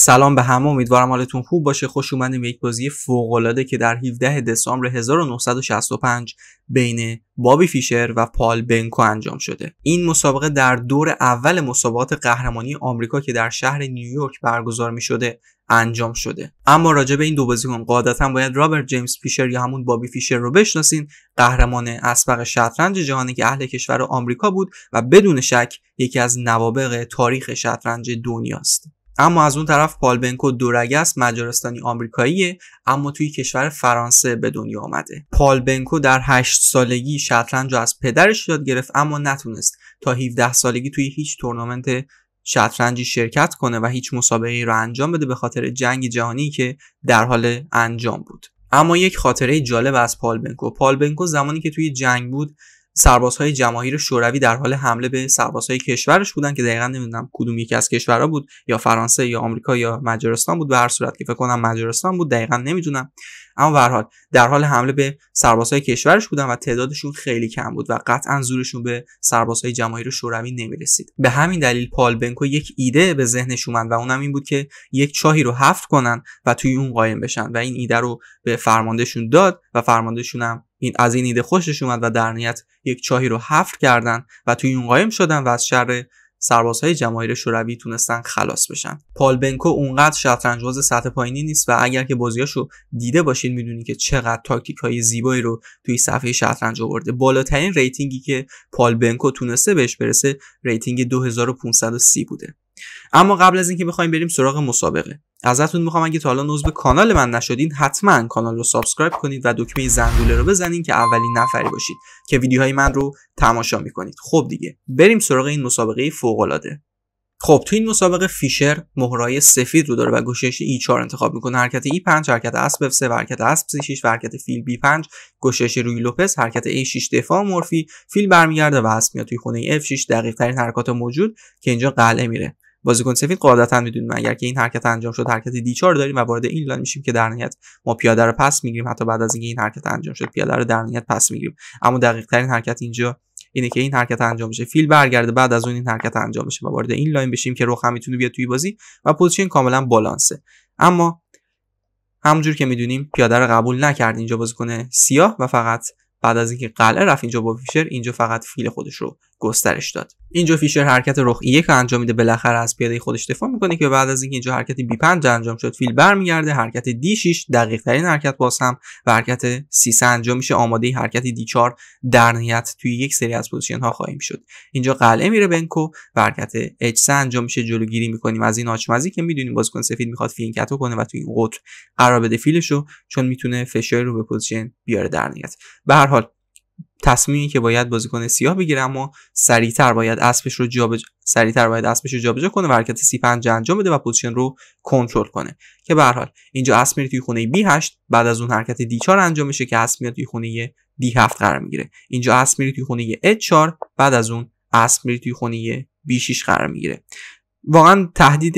سلام به همه امیدوارم حالتون خوب باشه خوش اومدیم به یک بازی فوق العاده که در 17 دسامبر 1965 بین بابی فیشر و پال بنکو انجام شده این مسابقه در دور اول مسابقات قهرمانی آمریکا که در شهر نیویورک برگزار می شده انجام شده اما راجع به این دو بازیکن قاعدتا باید رابرت جیمز فیشر یا همون بابی فیشر رو بشناسین قهرمان اسبق شطرنج جهانی که اهل کشور آمریکا بود و بدون شک یکی از نوابق تاریخ شطرنج دنیاست اما از اون طرف پالبنکو دورگست مجارستانی آمریکاییه اما توی کشور فرانسه به دنیا آمده پالبنکو در هشت سالگی شطرنج رو از پدرش یاد گرفت اما نتونست تا 17 سالگی توی هیچ تورنمنت شطرنجی شرکت کنه و هیچ مسابقه ای رو انجام بده به خاطر جنگ جهانی که در حال انجام بود اما یک خاطره جالب از پالبنکو پالبنکو زمانی که توی جنگ بود سربازهای جماهیر شوروی در حال حمله به سربازهای کشورش بودن که دقیقا نمیدونم کدوم یکی از کشورها بود یا فرانسه یا آمریکا یا مجارستان بود به هر صورت که فکر کنم مجارستان بود دقیقا نمیدونم اما به حال در حال حمله به سربازهای کشورش بودن و تعدادشون خیلی کم بود و قطعا زورشون به سربازهای جماهیر شوروی نمیرسید به همین دلیل پال بنکو یک ایده به ذهنش اومد و اونم این بود که یک چاهی رو هفت کنن و توی اون قایم بشن و این ایده رو به فرماندهشون داد و فرماندهشون هم این از این ایده خوشش اومد و در نیت یک چاهی رو حفر کردند و توی اون قایم شدن و از شر سربازهای جماهیر شوروی تونستن خلاص بشن پال بنکو اونقدر شطرنج باز سطح پایینی نیست و اگر که بازیاشو دیده باشین میدونین که چقدر تاکتیک های زیبایی رو توی صفحه شطرنج آورده بالاترین ریتینگی که پال بنکو تونسته بهش برسه ریتینگ 2530 بوده اما قبل از اینکه بخوایم بریم سراغ مسابقه ازتون میخوام اگه تا حالا عضو کانال من نشدین حتما کانال رو سابسکرایب کنید و دکمه زنگوله رو بزنین که اولین نفری باشید که ویدیوهای من رو تماشا میکنید خب دیگه بریم سراغ این مسابقه فوق العاده خب تو این مسابقه فیشر مهرای سفید رو داره و گوشش E4 انتخاب میکنه حرکت E5 حرکت اسب اف 3 حرکت اسب سی 6 حرکت فیل B5 گوشش روی لوپس حرکت A6 دفاع مورفی فیل برمیگرده و اسب میاد توی خونه F6 دقیق ترین حرکات موجود که اینجا قلعه میره بازیکن سفید قاعدتا میدونیم اگر که این حرکت انجام شد حرکت دیچار داریم و وارد این لاین میشیم که در نهایت ما پیاده رو پس میگیریم حتی بعد از اینکه این حرکت انجام شد پیاده رو در نهایت پس میگیریم اما دقیق ترین حرکت اینجا اینه که این حرکت انجام بشه فیل برگرده بعد از اون این حرکت انجام بشه و وارد این لاین بشیم که رخ هم میتونه بیاد توی بازی و پوزیشن کاملا بالانسه اما همونجور که میدونیم پیاده رو قبول نکرد اینجا بازیکن سیاه و فقط بعد از اینکه قلعه رفت اینجا با فیشر اینجا فقط فیل خودش رو گسترش داد اینجا فیشر حرکت رخ یک رو انجام میده بالاخره از پیاده خودش دفاع میکنه که بعد از اینکه اینجا حرکت بی 5 انجام شد فیل برمیگرده حرکت دی 6 دقیق ترین حرکت باز هم و حرکت سی انجام میشه آماده حرکت دی 4 در نهایت توی یک سری از پوزیشن ها خواهیم شد اینجا قلعه میره بنکو و حرکت اچ انجام میشه جلوگیری میکنیم از این آچمزی که میدونیم بازیکن سفید میخواد فیلین کتو کنه و توی این قطر قرار بده فیلشو چون میتونه فشار رو به پوزیشن بیاره در نهایت به هر حال تصمیمی که باید بازیکن سیاه بگیره اما سریعتر باید اسبش رو جابجا سریعتر باید اسبش رو جابجا کنه و حرکت سی 5 انجام بده و پوزیشن رو کنترل کنه که به حال اینجا اسب میره توی خونه B8 بعد از اون حرکت D4 انجام میشه که اسب میاد توی خونه D7 قرار میگیره اینجا اسب میره توی خونه H4 بعد از اون اسب میره توی خونه B6 قرار میگیره واقعا تهدید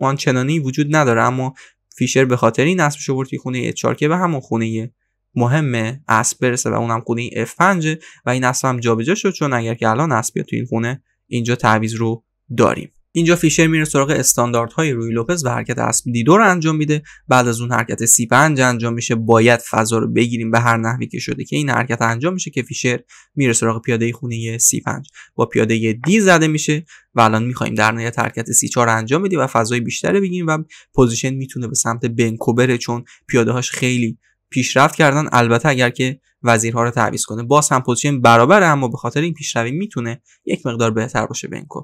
آنچنانی وجود نداره اما فیشر به خاطر این اسبش توی خونه H4 که به همون خونه مهمه اسب برسه و اونم خونه این F5 و این اسب هم جابجا شد چون اگر که الان اسب تو تو این خونه اینجا تعویض رو داریم اینجا فیشر میره سراغ استانداردهای روی لوپز و حرکت اسب دی رو انجام میده بعد از اون حرکت سی 5 انجام میشه باید فضا رو بگیریم به هر نحوی که شده که این حرکت انجام میشه که فیشر میره سراغ پیاده خونه سی 5 با پیاده دی زده میشه و الان میخوایم در نهایت حرکت سی 4 انجام بدیم و فضای بیشتری بگیریم و پوزیشن میتونه به سمت بنکو بره چون پیاده هاش خیلی پیشرفت کردن البته اگر که وزیرها رو تعویض کنه باز هم پوزیشن برابره اما به خاطر این پیشروی میتونه یک مقدار بهتر باشه بنکو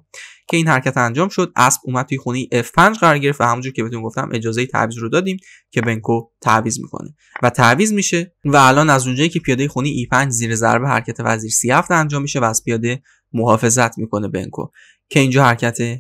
که این حرکت انجام شد اسب اومد توی خونه F5 قرار گرفت و همونجور که بهتون گفتم اجازه تعویض رو دادیم که بنکو تعویض میکنه و تعویض میشه و الان از اونجایی که پیاده خونه E5 زیر ضربه حرکت وزیر C7 انجام میشه و از پیاده محافظت میکنه بنکو که اینجا حرکت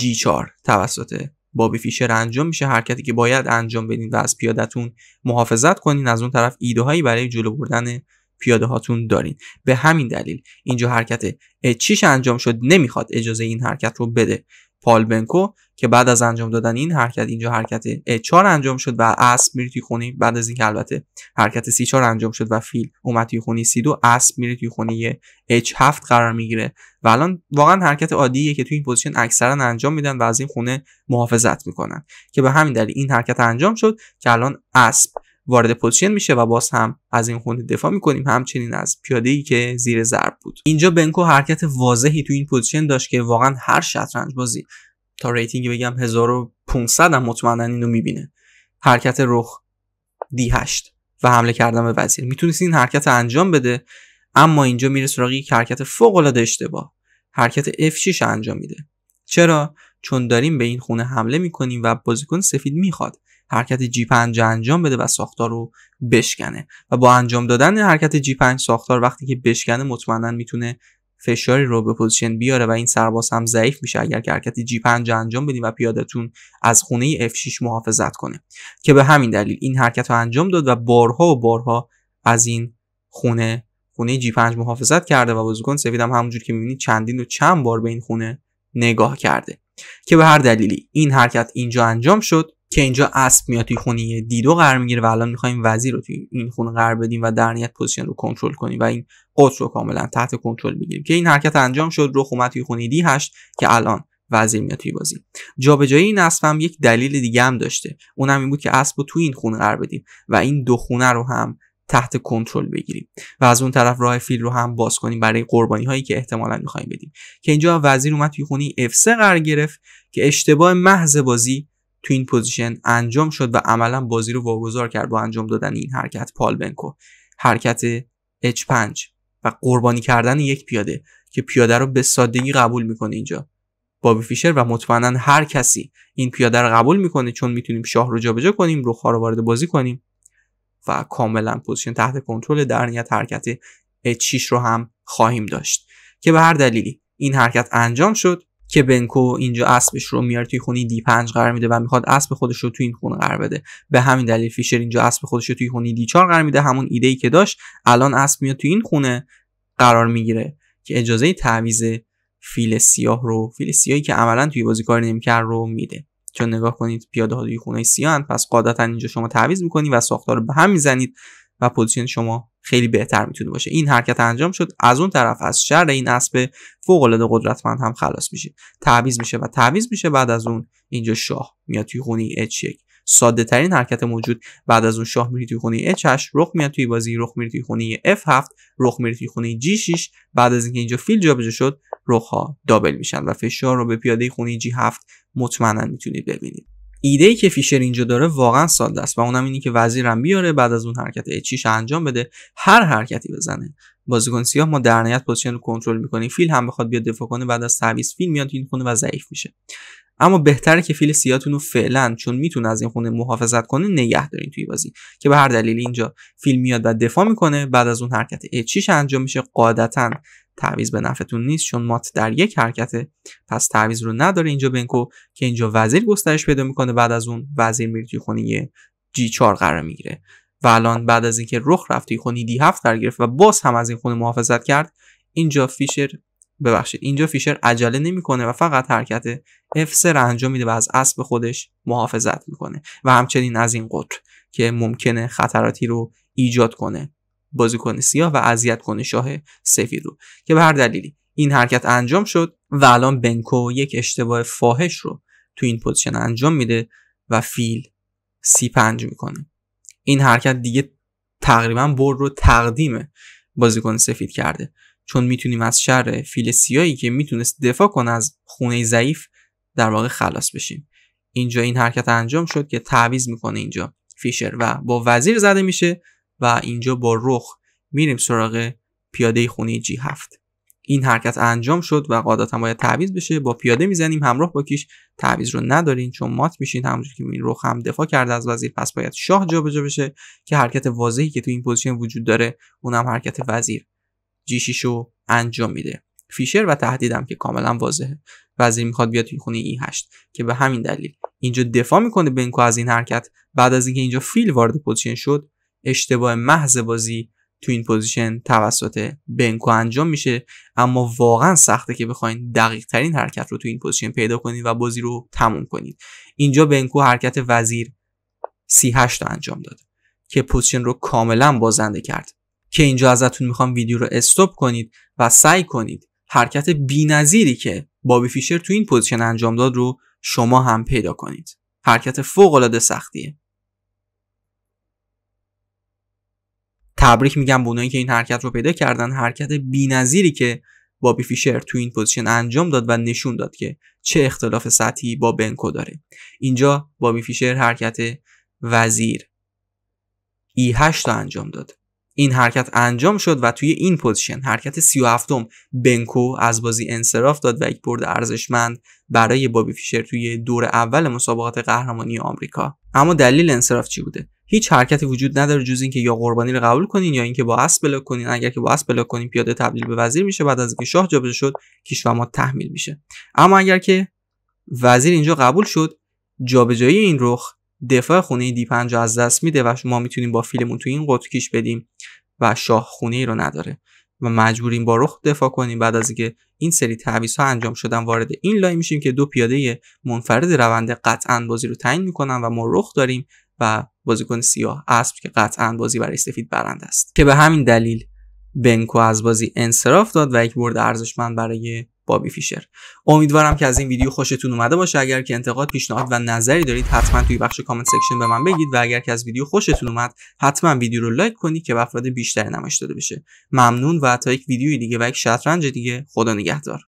G4 توسط بابی فیشر انجام میشه حرکتی که باید انجام بدین و از پیادتون محافظت کنین از اون طرف ایده هایی برای جلو بردن پیاده هاتون دارین به همین دلیل اینجا حرکت چیش انجام شد نمیخواد اجازه این حرکت رو بده پالبنکو که بعد از انجام دادن این حرکت اینجا حرکت چهار 4 انجام شد و اسب میره توی خونه بعد از اینکه البته حرکت سی 4 انجام شد و فیل اومد توی خونه سی 2 اسب میره توی خونه H7 قرار میگیره و الان واقعا حرکت عادیه که توی این پوزیشن اکثرا انجام میدن و از این خونه محافظت میکنن که به همین دلیل این حرکت انجام شد که الان اسب وارد پوزیشن میشه و باز هم از این خونه دفاع میکنیم همچنین از پیاده ای که زیر ضرب بود اینجا بنکو حرکت واضحی تو این پوزیشن داشت که واقعا هر شطرنج بازی تا ریتینگ بگم 1500 هم مطمئنا اینو میبینه حرکت رخ دی 8 و حمله کردن به وزیر میتونست این حرکت انجام بده اما اینجا میره سراغی یک حرکت فوق العاده اشتباه حرکت F6 انجام میده چرا چون داریم به این خونه حمله میکنیم و بازیکن سفید میخواد حرکت G5 انجام بده و ساختار رو بشکنه و با انجام دادن حرکت G5 ساختار وقتی که بشکنه مطمئنا میتونه فشاری رو به پوزیشن بیاره و این سرباز هم ضعیف میشه اگر که حرکت G5 انجام بدیم و پیادتون از خونه F6 محافظت کنه که به همین دلیل این حرکت رو انجام داد و بارها و بارها از این خونه خونه جی 5 محافظت کرده و بازیکن سفید هم همونجور که میبینید چندین و چند بار به این خونه نگاه کرده که به هر دلیلی این حرکت اینجا انجام شد که اینجا اسب میاد توی خونه دیدو قرار میگیره و الان میخوایم وزیر رو توی این خونه قرار بدیم و در نیت پوزیشن رو کنترل کنیم و این قطر رو کاملا تحت کنترل بگیریم که این حرکت انجام شد رو اومد توی خونه دی هشت که الان وزیر میاد توی بازی جابجایی این اسب هم یک دلیل دیگه هم داشته اونم این بود که اسب رو توی این خونه قرار بدیم و این دو خونه رو هم تحت کنترل بگیریم و از اون طرف راه فیل رو هم باز کنیم برای قربانی هایی که احتمالا میخوایم بدیم که اینجا وزیر اومد توی خونه f قرار گرفت که اشتباه محض بازی تو این پوزیشن انجام شد و عملا بازی رو واگذار کرد با انجام دادن این حرکت بنکو حرکت H5 و قربانی کردن یک پیاده که پیاده رو به سادگی قبول میکنه اینجا بابی فیشر و مطمئنا هر کسی این پیاده رو قبول میکنه چون میتونیم شاه رو جابجا کنیم رخها رو وارد بازی کنیم و کاملا پوزیشن تحت کنترل در نیت حرکت چیش رو هم خواهیم داشت که به هر دلیلی این حرکت انجام شد که بنکو اینجا اسبش رو میاره توی خونه دی 5 قرار میده و میخواد اسب خودش رو توی این خونه قرار بده به همین دلیل فیشر اینجا اسب خودش رو توی خونه دی 4 قرار میده همون ایده ای که داشت الان اسب میاد توی این خونه قرار میگیره که اجازه تعویض فیل سیاه رو فیل سیاهی که عملا توی بازی نمیکرد رو میده چون نگاه کنید پیاده ها روی خونه سیان پس قادتا اینجا شما تعویض میکنید و ساختار رو به هم میزنید و پوزیشن شما خیلی بهتر میتونه باشه این حرکت انجام شد از اون طرف از شر این اسب فوق العاده قدرتمند هم خلاص میشه تعویض میشه و تعویض میشه بعد از اون اینجا شاه میاد توی خونه h ساده ترین حرکت موجود بعد از اون شاه میری توی خونه H8 رخ میاد توی بازی رخ میری توی خونه F7 رخ میری توی خونه G6 بعد از اینکه اینجا فیل جابجا شد رخ ها دابل میشن و فشار رو به پیاده خونه G7 مطمئنا میتونید ببینید ایده ای که فیشر اینجا داره واقعا ساده است و اونم اینی که وزیرم بیاره بعد از اون حرکت H6 انجام بده هر حرکتی بزنه بازیکن سیاه ما در نهایت پوزیشن رو کنترل میکنیم فیل هم بخواد بیاد دفاع کنه بعد از تعویض فیل میاد این خونه و ضعیف میشه اما بهتره که فیل سیاتون رو فعلا چون میتونه از این خونه محافظت کنه نگه دارین توی بازی که به هر دلیل اینجا فیل میاد و دفاع میکنه بعد از اون حرکت اچیش انجام میشه قاعدتا تعویض به نفعتون نیست چون مات در یک حرکت، پس تعویز رو نداره اینجا بنکو که اینجا وزیر گسترش پیدا میکنه بعد از اون وزیر میره توی خونه جی 4 قرار میگیره و الان بعد از اینکه رخ رفت توی خونه دی 7 قرار گرفت و باز هم از این خونه محافظت کرد اینجا فیشر ببخشید اینجا فیشر عجله نمیکنه و فقط حرکت F3 انجام میده و از اسب خودش محافظت میکنه و همچنین از این قطر که ممکنه خطراتی رو ایجاد کنه بازیکن سیاه و اذیت کنه شاه سفید رو که به هر دلیلی این حرکت انجام شد و الان بنکو یک اشتباه فاحش رو تو این پوزیشن انجام میده و فیل سی پنج میکنه این حرکت دیگه تقریبا برد رو تقدیم بازیکن سفید کرده چون میتونیم از شر سیایی که میتونست دفاع کنه از خونه ضعیف در واقع خلاص بشیم اینجا این حرکت انجام شد که تعویض میکنه اینجا فیشر و با وزیر زده میشه و اینجا با رخ میریم سراغ پیاده خونه جی هفت این حرکت انجام شد و قاعدتا باید تعویض بشه با پیاده میزنیم همراه با کیش تعویض رو ندارین چون مات میشین همونجوری که این رخ هم دفاع کرده از وزیر پس باید شاه جابجا بشه که حرکت واضحی که تو این پوزیشن وجود داره اونم حرکت وزیر جیشیشو انجام میده فیشر و تهدیدم که کاملا واضحه وزیر میخواد بیاد توی خونه ای 8 که به همین دلیل اینجا دفاع میکنه بنکو از این حرکت بعد از اینکه اینجا فیل وارد پوزیشن شد اشتباه محض بازی تو این پوزیشن توسط بنکو انجام میشه اما واقعا سخته که بخواین دقیق ترین حرکت رو تو این پوزیشن پیدا کنید و بازی رو تموم کنید اینجا بنکو حرکت وزیر 38 رو انجام داد که پوزیشن رو کاملا بازنده کرد که اینجا ازتون میخوام ویدیو رو استوب کنید و سعی کنید حرکت بینظیری که بابی فیشر تو این پوزیشن انجام داد رو شما هم پیدا کنید حرکت فوق العاده سختیه تبریک میگم به اونایی که این حرکت رو پیدا کردن حرکت بینظیری که بابی فیشر تو این پوزیشن انجام داد و نشون داد که چه اختلاف سطحی با بنکو داره اینجا بابی فیشر حرکت وزیر ای 8 رو انجام داد این حرکت انجام شد و توی این پوزیشن حرکت 37 م بنکو از بازی انصراف داد و یک برد ارزشمند برای بابی فیشر توی دور اول مسابقات قهرمانی آمریکا اما دلیل انصراف چی بوده هیچ حرکتی وجود نداره جز اینکه یا قربانی رو قبول کنین یا اینکه با اسب بلاک کنین اگر که با اسب بلاک کنین پیاده تبدیل به وزیر میشه بعد از اینکه شاه جابجا شد ما تحمیل میشه اما اگر که وزیر اینجا قبول شد جابجایی این رخ دفاع خونه دی 5 از دست میده و ما میتونیم با فیلمون تو این قطکیش کش بدیم و شاه خونه ای رو نداره و مجبوریم با رخ دفاع کنیم بعد از اینکه این سری تعویض ها انجام شدن وارد این لای میشیم که دو پیاده منفرد روند قطعا بازی رو تعیین میکنن و ما رخ داریم و بازیکن سیاه اسب که قطعا بازی برای سفید برند است که به همین دلیل بنکو از بازی انصراف داد و یک برد ارزشمند برای بابی فیشر امیدوارم که از این ویدیو خوشتون اومده باشه اگر که انتقاد پیشنهاد و نظری دارید حتما توی بخش کامنت سیکشن به من بگید و اگر که از ویدیو خوشتون اومد حتما ویدیو رو لایک کنید که به افراد بیشتری نمایش داده بشه ممنون و تا یک ویدیوی دیگه و یک شطرنج دیگه خدا نگهدار